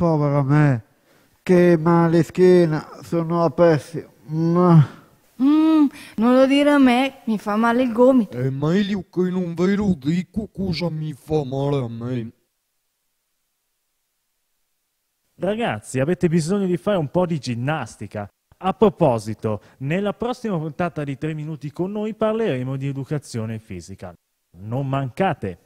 Povera me, che male schiena, sono a pezzi. Mm, non lo dire a me, mi fa male il gomito. E meglio che non ve lo dico cosa mi fa male a me. Ragazzi, avete bisogno di fare un po' di ginnastica. A proposito, nella prossima puntata di 3 minuti con noi parleremo di educazione fisica. Non mancate!